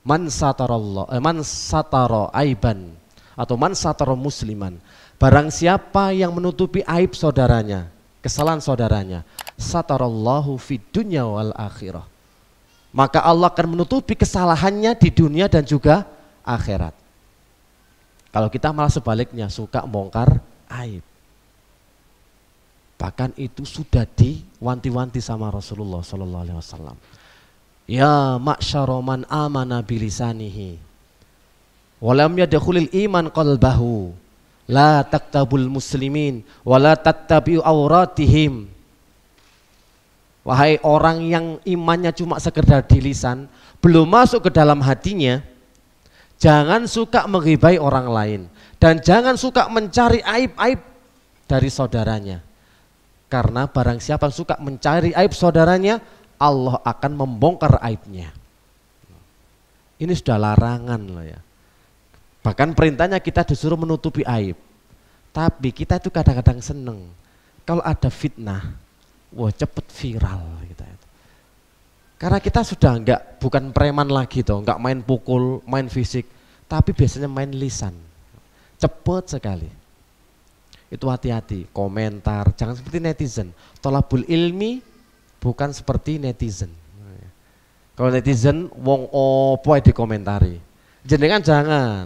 Man satarallah, eh, man satara aiban atau man satara musliman. Barang siapa yang menutupi aib saudaranya, kesalahan saudaranya, satarallahu fid dunya wal akhirah. Maka Allah akan menutupi kesalahannya di dunia dan juga akhirat. Kalau kita malah sebaliknya suka bongkar aib. Bahkan itu sudah diwanti-wanti sama Rasulullah Sallallahu Alaihi Wasallam. Ya ma'syara man amana bilisanihi walam yadkhulil iman qalbahu la taktabul muslimin wala tattabi'u auratihim Wahai orang yang imannya cuma sekedar di lisan, belum masuk ke dalam hatinya, jangan suka menghibai orang lain dan jangan suka mencari aib-aib dari saudaranya. Karena barang siapa suka mencari aib saudaranya, Allah akan membongkar aibnya. Ini sudah larangan loh ya. Bahkan perintahnya kita disuruh menutupi aib. Tapi kita itu kadang-kadang seneng. Kalau ada fitnah, wah cepet viral itu. Ya. Karena kita sudah enggak bukan preman lagi toh, enggak main pukul, main fisik, tapi biasanya main lisan. Cepet sekali. Itu hati-hati, komentar, jangan seperti netizen. Tolabul ilmi bukan seperti netizen. Kalau netizen wong opo di dikomentari. Jenengan jangan.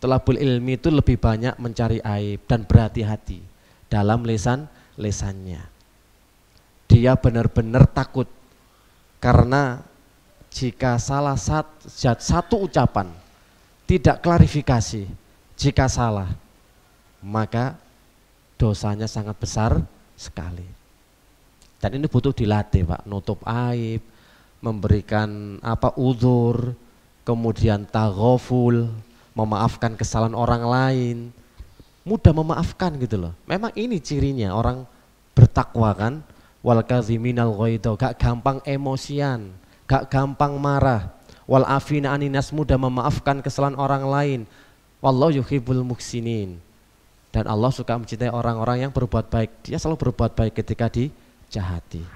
Telah bul ilmi itu lebih banyak mencari aib dan berhati-hati dalam lesan lesannya. Dia benar-benar takut karena jika salah satu, satu ucapan tidak klarifikasi jika salah maka dosanya sangat besar sekali. Dan ini butuh dilatih Pak, nutup aib, memberikan apa udur, kemudian taghoful, memaafkan kesalahan orang lain. Mudah memaafkan gitu loh. Memang ini cirinya orang bertakwa kan. Wal kaziminal ghaidho, gak gampang emosian, gak gampang marah. Wal afina aninas mudah memaafkan kesalahan orang lain. Wallahu yuhibbul muksinin. Dan Allah suka mencintai orang-orang yang berbuat baik. Dia selalu berbuat baik ketika di pecah hati.